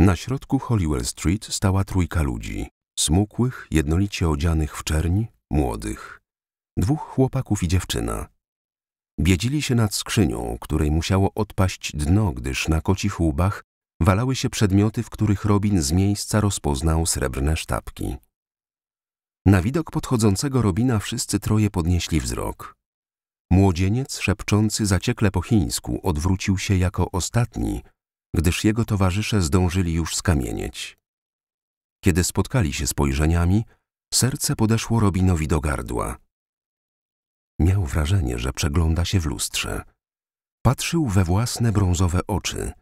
Na środku Hollywell Street stała trójka ludzi, smukłych, jednolicie odzianych w czerni, młodych. Dwóch chłopaków i dziewczyna. Biedzili się nad skrzynią, której musiało odpaść dno, gdyż na kocich łubach walały się przedmioty, w których Robin z miejsca rozpoznał srebrne sztabki. Na widok podchodzącego Robina wszyscy troje podnieśli wzrok. Młodzieniec, szepczący zaciekle po chińsku, odwrócił się jako ostatni – gdyż jego towarzysze zdążyli już skamienieć. Kiedy spotkali się spojrzeniami, serce podeszło Robinowi do gardła. Miał wrażenie, że przegląda się w lustrze. Patrzył we własne brązowe oczy,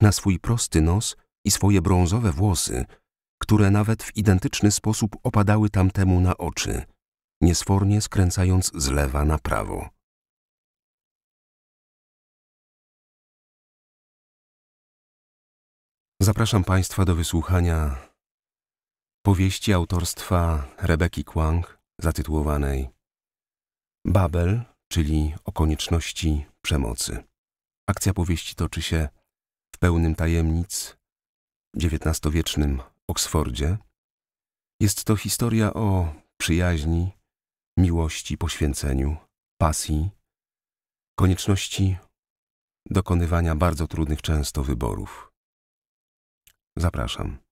na swój prosty nos i swoje brązowe włosy, które nawet w identyczny sposób opadały tamtemu na oczy, niesfornie skręcając z lewa na prawo. Zapraszam Państwa do wysłuchania powieści autorstwa Rebeki Kwang zatytułowanej Babel, czyli o konieczności przemocy. Akcja powieści toczy się w pełnym tajemnic XIX-wiecznym Oksfordzie. Jest to historia o przyjaźni, miłości, poświęceniu, pasji, konieczności dokonywania bardzo trudnych często wyborów Zapraszam.